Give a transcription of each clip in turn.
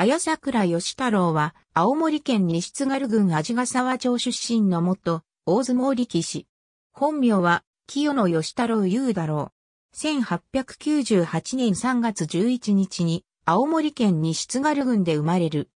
綾桜義太郎は、青森県西津軽郡味ヶ沢町出身の元、大相撲力士。本名は、清野義太郎優太郎。1898年3月11日に、青森県西津軽郡で生まれる。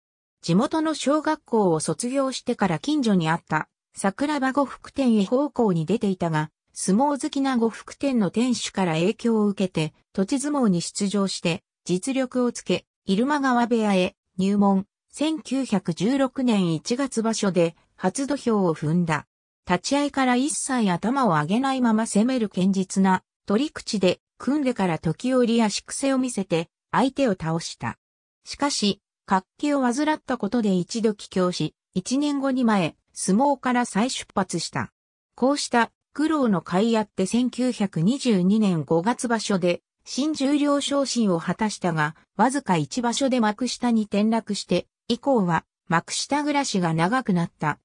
地元の小学校を卒業してから近所にあった、桜庭呉服店へ高校に出ていたが、相撲好きな呉服店の店主から影響を受けて、土地相撲に出場して、実力をつけ、入間川部屋へ入門、1916年1月場所で初土俵を踏んだ。立ち合いから一切頭を上げないまま攻める堅実な取り口で組んでから時折足癖を見せて相手を倒した。しかし、活気を患ったことで一度帰郷し、一年後に前、相撲から再出発した。こうした苦労の甲斐あって1922年5月場所で新十両昇進を果たしたが、わずか一場所で幕下に転落して、以降は幕下暮らしが長くなった。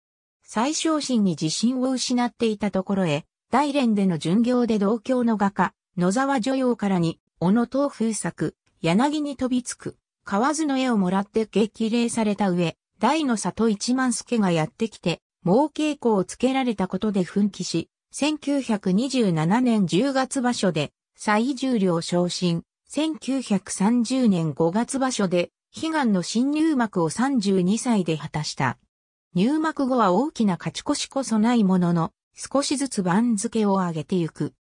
再昇進に自信を失っていたところへ、大連での巡業で同郷の画家、野沢女王からに、小野東風作、柳に飛びつく、河津の絵をもらって激励された上、大の里一万助がやってきて、猛稽古をつけられたことで奮起し、1927年10月場所で最重量昇進、1930年5月場所で、悲願の新入幕を32歳で果たした。入幕後は大きな勝ち越しこそないものの、少しずつ番付を上げてゆく。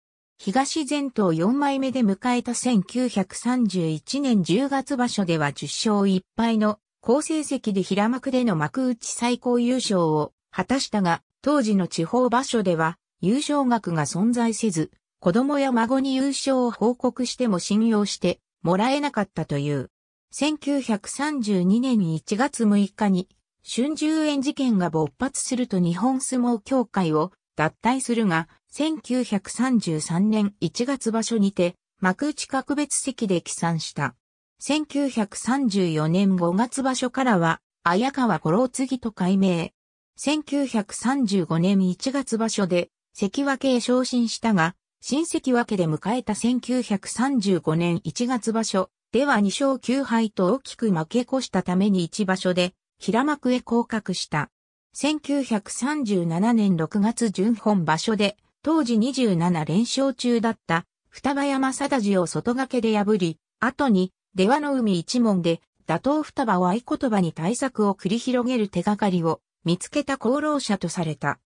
東前頭4枚目で迎えた1931年10月場所では10勝1敗の好成績で平幕での幕内最高優勝を果たしたが、当時の地方場所では優勝額が存在せず、子供や孫に優勝を報告しても信用してもらえなかったという。1932年1月6日に春秋園事件が勃発すると日本相撲協会を脱退するが、1933年1月場所にて幕内格別席で起算した。1934年5月場所からは、綾川五郎次と改名。1935年1月場所で、関脇へ昇進したが、新関けで迎えた1935年1月場所では2勝9敗と大きく負け越したために1場所で平幕へ降格した。1937年6月準本場所で当時27連勝中だった双葉山貞治を外掛けで破り、後に出羽の海一門で打倒双葉を合言葉に対策を繰り広げる手がかりを見つけた功労者とされた。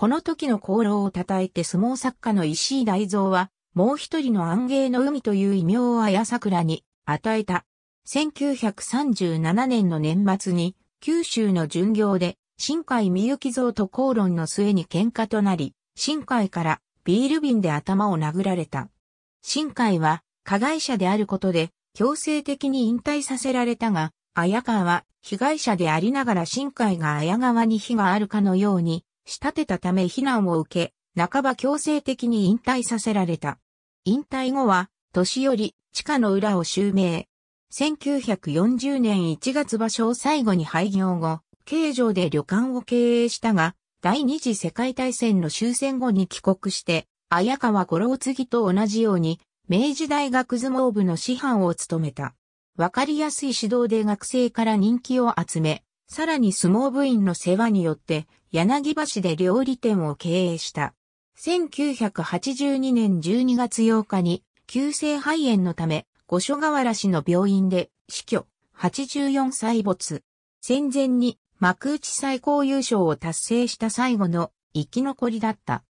この時の功労を称えて相撲作家の石井大蔵は、もう一人の安芸の海という異名を綾桜に与えた。1937年の年末に、九州の巡業で、新海美き像と口論の末に喧嘩となり、新海からビール瓶で頭を殴られた。新海は加害者であることで強制的に引退させられたが、綾川は被害者でありながら新海が綾川に非があるかのように仕立てたため非難を受け、半ば強制的に引退させられた。引退後は、年寄り、地下の裏を襲名。1940年1月場所を最後に廃業後、京城で旅館を経営したが、第二次世界大戦の終戦後に帰国して、綾川五郎継と同じように、明治大学相撲部の師範を務めた。わかりやすい指導で学生から人気を集め、さらに相撲部員の世話によって、柳橋で料理店を経営した。1982年12月8日に、急性肺炎のため、五所川原市の病院で死去、84歳没。戦前に幕内最高優勝を達成した最後の生き残りだった。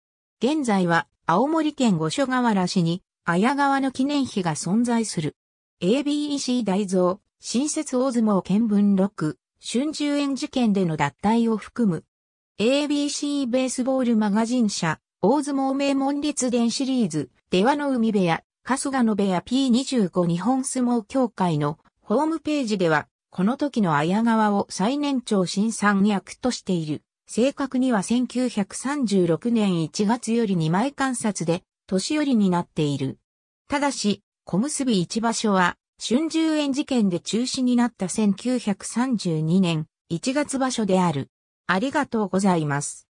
現在は青森県五所川原市に綾川の記念碑が存在する。ABEC 大蔵、新設大相撲見聞録、春秋園事件での脱退を含む、ABC ベースボールマガジン社、大相撲名門列伝シリーズ、出羽の海部屋、春日の部屋 P25 日本相撲協会のホームページでは、この時の綾川を最年長新三役としている。正確には1936年1月より2枚観察で、年寄りになっている。ただし、小結一場所は、春秋園事件で中止になった1932年1月場所である。ありがとうございます。